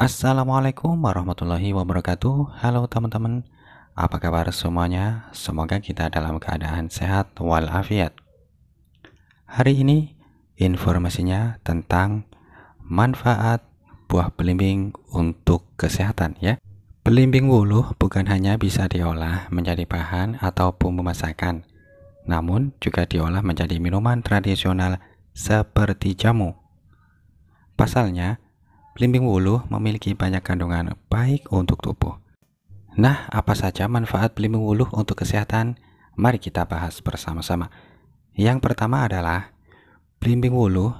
Assalamualaikum warahmatullahi wabarakatuh. Halo teman-teman, apa kabar semuanya? Semoga kita dalam keadaan sehat walafiat. Hari ini informasinya tentang manfaat buah belimbing untuk kesehatan ya. Belimbing wuluh bukan hanya bisa diolah menjadi bahan atau bumbu masakan, namun juga diolah menjadi minuman tradisional seperti jamu. Pasalnya, Belimbing wuluh memiliki banyak kandungan baik untuk tubuh. Nah, apa saja manfaat belimbing wuluh untuk kesehatan? Mari kita bahas bersama-sama. Yang pertama adalah belimbing wuluh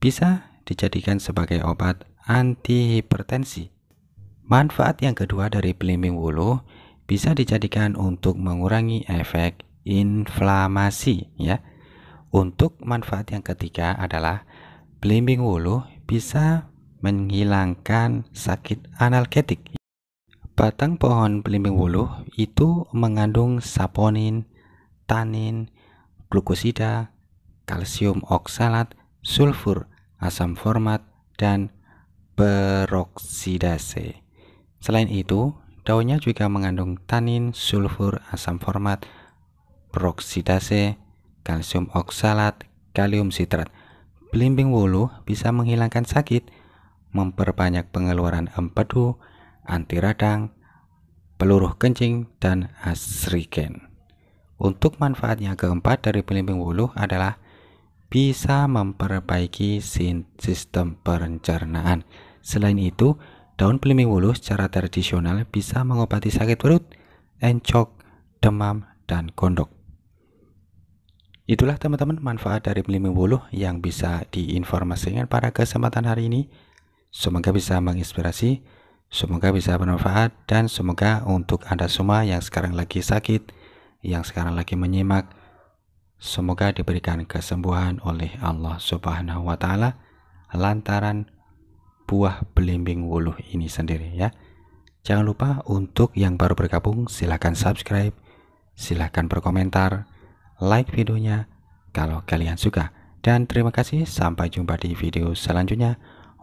bisa dijadikan sebagai obat antihipertensi. Manfaat yang kedua dari belimbing wulu bisa dijadikan untuk mengurangi efek inflamasi ya. Untuk manfaat yang ketiga adalah belimbing wulu bisa menghilangkan sakit analgetik. Batang pohon belimbing wuluh itu mengandung saponin, tanin, glukosida, kalsium oksalat, sulfur, asam format, dan peroksidase. Selain itu, daunnya juga mengandung tanin, sulfur, asam format, peroksidase, kalsium oksalat, kalium sitrat. Belimbing wulu bisa menghilangkan sakit memperbanyak pengeluaran empedu, anti radang, peluruh kencing, dan asrigen. Untuk manfaatnya keempat dari belimbing wuluh adalah bisa memperbaiki sistem pencernaan. Selain itu, daun belimbing wuluh secara tradisional bisa mengobati sakit perut, encok, demam, dan gondok. Itulah teman-teman manfaat dari belimbing wuluh yang bisa diinformasikan pada kesempatan hari ini. Semoga bisa menginspirasi, semoga bisa bermanfaat, dan semoga untuk Anda semua yang sekarang lagi sakit, yang sekarang lagi menyimak, semoga diberikan kesembuhan oleh Allah Subhanahu wa Ta'ala lantaran buah belimbing wuluh ini sendiri ya. Jangan lupa untuk yang baru bergabung silahkan subscribe, silahkan berkomentar, like videonya kalau kalian suka. Dan terima kasih sampai jumpa di video selanjutnya.